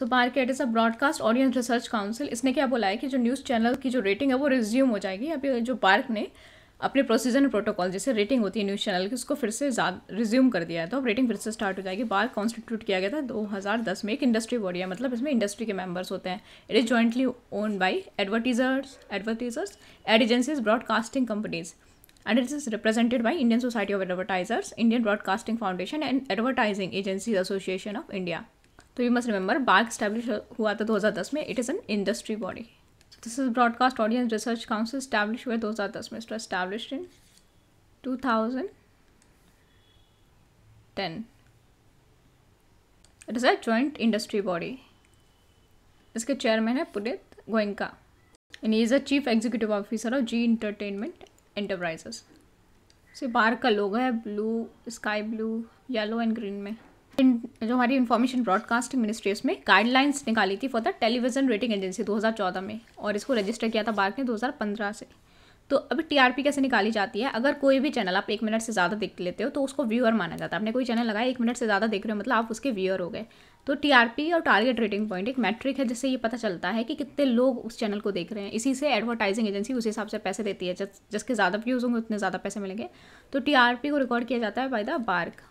So market is a broadcast audience research council इसने क्या बोला है कि जो न्यूज़ चैनल की जो रेटिंग है वो रिज्यूम हो जाएगी अभी जो बार्क ने अपने प्रोसीजर प्रोटोकॉल जैसे रेटिंग होती है न्यूज़ चैनल की उसको फिर से रिज्यूम कर दिया है तो अब रेटिंग फिर से स्टार्ट हो जाएगी बार्क कॉन्स्टिट्यूट किया गया था 2010 में एक इंडस्ट्री बॉडी है मतलब इसमें इंडस्ट्री के मेंबर्स होते हैं it is jointly own by advertisers advertisers ad agencies broadcasting companies and it is represented by Indian Society of Advertisers, Indian Broadcasting Foundation and Advertising Agencies Association of India. तो you must remember बाग establish हुआ था 2010 में it is an industry body this is broadcast audience research council establish हुआ दो हज़ार दस में establish in two thousand ten it is a joint industry body इसके चेयरमैन है Punit Goenka and is a chief executive officer of Zee entertainment enterprises से बाहर का लोग है blue sky blue yellow and green में जो हमारी इन्फॉर्मेशन ब्रॉडकास्ट मिनिस्ट्री उसमें गाइडलाइंस निकाली थी for the television rating agency 2014 में और इसको रजिस्टर किया था भारत ने 2015 से तो अभी टीआरपी कैसे निकाली जाती है अगर कोई भी चैनल आप एक मिनट से ज़्यादा देख लेते हो तो उसको व्यूअर माना जाता है आपने कोई चैनल लगाया एक मिनट से ज़्यादा देख रहे हो मतलब आप उसके व्यूअर हो गए तो टीआरपी और टारगेट रेटिंग पॉइंट एक मैट्रिक है जिससे ये पता चलता है कि कितने लोग उस चैनल को देख रहे हैं इसी से एडवर्टाइजिंग एजेंसी उस हिसाब से पैसे देती है जिसके ज़्यादा व्यूज़ होंगे उतने ज़्यादा पैसे मिलेंगे तो टी को रिकॉर्ड किया जाता है by the BARC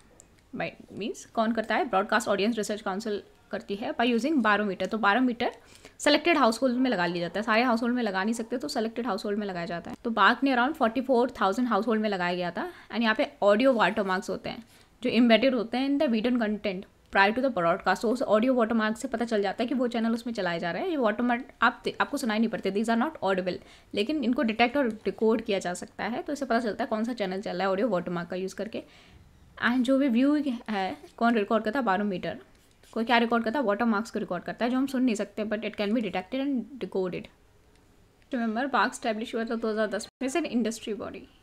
by means कौन करता है ब्रॉडकास्ट ऑडियंस रिसर्च काउंसिल करती है बाई यूजिंग मीटर तो मीटर सेलेक्टेड हाउस होल्ड में लगा लिया जाता है सारे हाउस होल्ड में लगा नहीं सकते तो सेलेक्टेड हाउस होल्ड में लगाया जाता है तो बाघ ने around forty four thousand household में लगाया गया था एंड यहाँ पे ऑडियो वाटर मार्क्स होते हैं जो इम्बेटेड होते हैं in the video content prior to the broadcast उस ऑडियो वाटर मार्क से पता चल जाता है कि वो चैनल उसमें चलाया जा रहा है ये वाटर मार्क आप आपको सुनाई नहीं पड़ते दीज आर नॉट ऑडिबल लेकिन इनको डिटेक्ट और रिकॉर्ड किया जा सकता है तो इससे पता चलता है कौन सा चैनल चल रहा है ऑडियो वाटर मार्क का यूज़ करके एंड जो भी व्यू है कौन रिकॉर्ड करता है बारोमीटर कोई क्या रिकॉर्ड करता है वाटर मार्क्स को रिकॉर्ड करता है जो हम सुन नहीं सकते but it can be detected and recorded remember BARC establish हुआ था दो हज़ार दस में इंडस्ट्री बॉडी